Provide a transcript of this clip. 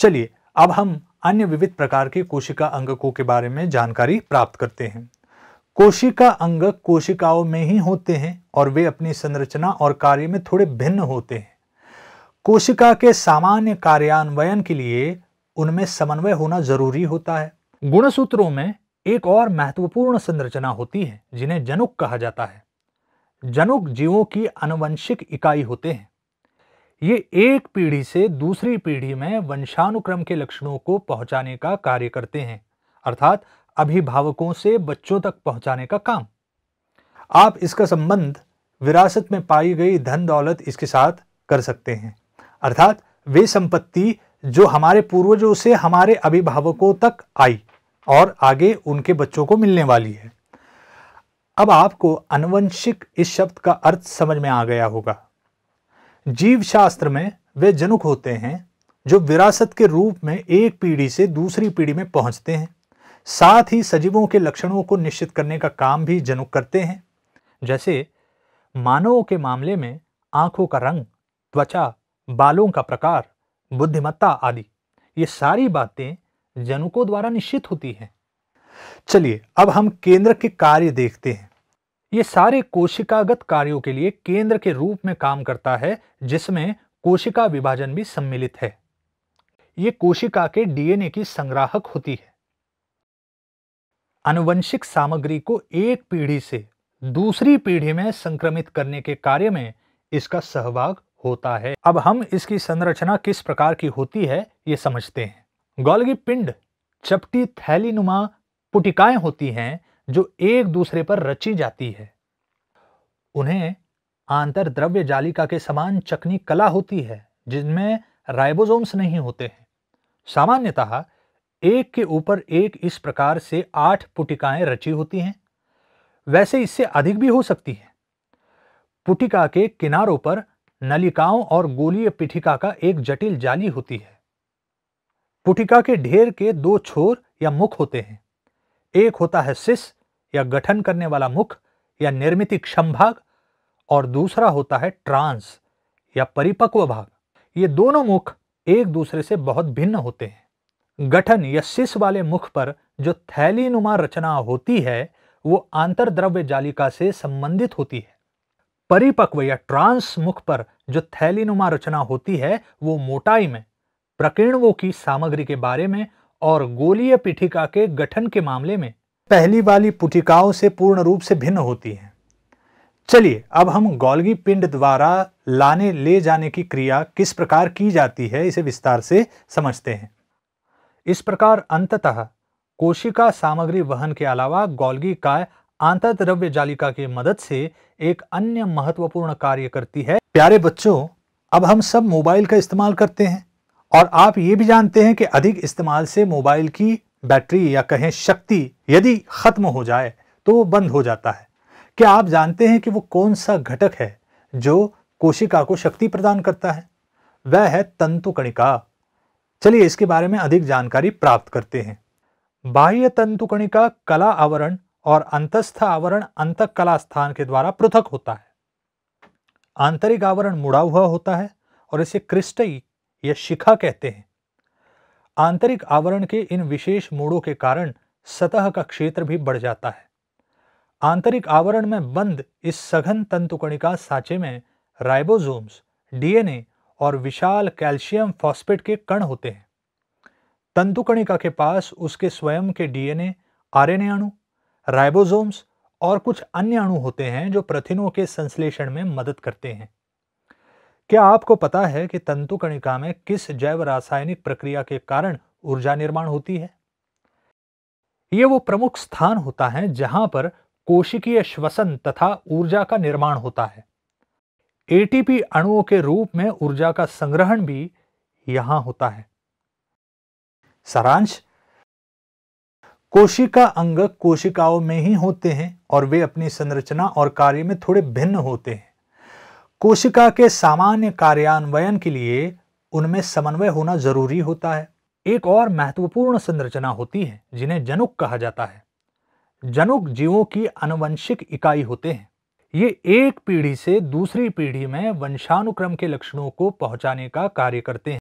चलिए अब हम अन्य विविध प्रकार के कोशिका अंगकों के बारे में जानकारी प्राप्त करते हैं कोशिका अंगक कोशिकाओं में ही होते हैं और वे अपनी संरचना और कार्य में थोड़े भिन्न होते हैं कोशिका के सामान्य कार्यान्वयन के लिए उनमें समन्वय होना जरूरी होता है गुणसूत्रों में एक और महत्वपूर्ण संरचना होती है जिन्हें जनुक कहा जाता है जनुक जीवों की अनुवंशिक इकाई होते हैं ये एक पीढ़ी से दूसरी पीढ़ी में वंशानुक्रम के लक्षणों को पहुंचाने का कार्य करते हैं अर्थात अभिभावकों से बच्चों तक पहुंचाने का काम आप इसका संबंध विरासत में पाई गई धन दौलत इसके साथ कर सकते हैं अर्थात वे संपत्ति जो हमारे पूर्वजों से हमारे अभिभावकों तक आई और आगे उनके बच्चों को मिलने वाली है अब आपको अनुवंशिक इस शब्द का अर्थ समझ में आ गया होगा जीव शास्त्र में वे जनुक होते हैं जो विरासत के रूप में एक पीढ़ी से दूसरी पीढ़ी में पहुंचते हैं साथ ही सजीवों के लक्षणों को निश्चित करने का काम भी जनुक करते हैं जैसे मानवों के मामले में आंखों का रंग त्वचा बालों का प्रकार बुद्धिमत्ता आदि ये सारी बातें जनुकों द्वारा निश्चित होती हैं चलिए अब हम केंद्र के कार्य देखते हैं ये सारे कोशिकागत कार्यों के लिए केंद्र के रूप में काम करता है जिसमें कोशिका विभाजन भी सम्मिलित है ये कोशिका के डीएनए की संग्राहक होती है अनुवंशिक सामग्री को एक पीढ़ी से दूसरी पीढ़ी में संक्रमित करने के कार्य में इसका सहभाग होता है अब हम इसकी संरचना किस प्रकार की होती है ये समझते हैं गोल्गी पिंड चपटी थैलीनुमा पुटिकाएं होती हैं जो एक दूसरे पर रची जाती है उन्हें आंतर द्रव्य जालिका के समान चकनी कला होती है जिनमें राइबोसोम्स नहीं होते हैं सामान्यतः एक के ऊपर एक इस प्रकार से आठ पुटिकाएं रची होती हैं वैसे इससे अधिक भी हो सकती हैं पुटिका के किनारों पर नलिकाओं और गोलीय पिठिका का एक जटिल जाली होती है पुटिका के ढेर के दो छोर या मुख होते हैं एक होता है सिस या गठन करने वाला मुख या निर्मित भाग और दूसरा होता है ट्रांस या परिपक्व भाग ये दोनों मुख एक दूसरे से बहुत भिन्न होते हैं गठन या सिस वाले मुख पर जो थैलीनुमा रचना होती है वो आंतरद्रव्य जालिका से संबंधित होती है परिपक्व या ट्रांस मुख पर जो थैलीनुमा रचना होती है वो मोटाई में प्रकीर्णवों की सामग्री के बारे में और गोलीय पीठिका के गठन के मामले में पहली वाली पुटिकाओं से पूर्ण रूप से भिन्न होती हैं चलिए अब हम गोल्गी पिंड द्वारा लाने ले जाने की क्रिया किस प्रकार की जाती है इसे विस्तार से समझते हैं इस प्रकार अंततः कोशिका सामग्री वहन के अलावा गोल्गी का आंतरद्रव्य जालिका की मदद से एक अन्य महत्वपूर्ण कार्य करती है प्यारे बच्चों अब हम सब मोबाइल का इस्तेमाल करते हैं और आप ये भी जानते हैं कि अधिक इस्तेमाल से मोबाइल की बैटरी या कहें शक्ति यदि ख़त्म हो जाए तो वो बंद हो जाता है क्या आप जानते हैं कि वो कौन सा घटक है जो कोशिका को शक्ति प्रदान करता है वह है तंतु कणिका चलिए इसके बारे में अधिक जानकारी प्राप्त करते हैं बाह्य तंतु कणिका कला आवरण और अंतस्थ आवरण अंत कला स्थान के द्वारा पृथक होता है आंतरिक आवरण मुड़ा हुआ होता है और इसे क्रिस्टई या शिखा कहते हैं आंतरिक आवरण के इन विशेष मोड़ों के कारण सतह का क्षेत्र भी बढ़ जाता है आंतरिक आवरण में बंद इस सघन तंतुकणिका साचे में राइबोसोम्स डीएनए और विशाल कैल्शियम फॉस्फेट के कण होते हैं तंतुकणिका के पास उसके स्वयं के डीएनए आरएनए अणु राइबोसोम्स और कुछ अन्य अणु होते हैं जो प्रथिनों के संश्लेषण में मदद करते हैं क्या आपको पता है कि तंतु कणिका में किस जैव रासायनिक प्रक्रिया के कारण ऊर्जा निर्माण होती है ये वो प्रमुख स्थान होता है जहां पर कोशिकीय श्वसन तथा ऊर्जा का निर्माण होता है एटीपी अणुओं के रूप में ऊर्जा का संग्रहण भी यहां होता है सारांश कोशिका अंग कोशिकाओं में ही होते हैं और वे अपनी संरचना और कार्य में थोड़े भिन्न होते हैं कोशिका के सामान्य कार्यान्वयन के लिए उनमें समन्वय होना जरूरी होता है एक और महत्वपूर्ण संरचना होती है जिन्हें जनुक कहा जाता है जनुक जीवों की अनुवंशिक इकाई होते हैं ये एक पीढ़ी से दूसरी पीढ़ी में वंशानुक्रम के लक्षणों को पहुंचाने का कार्य करते हैं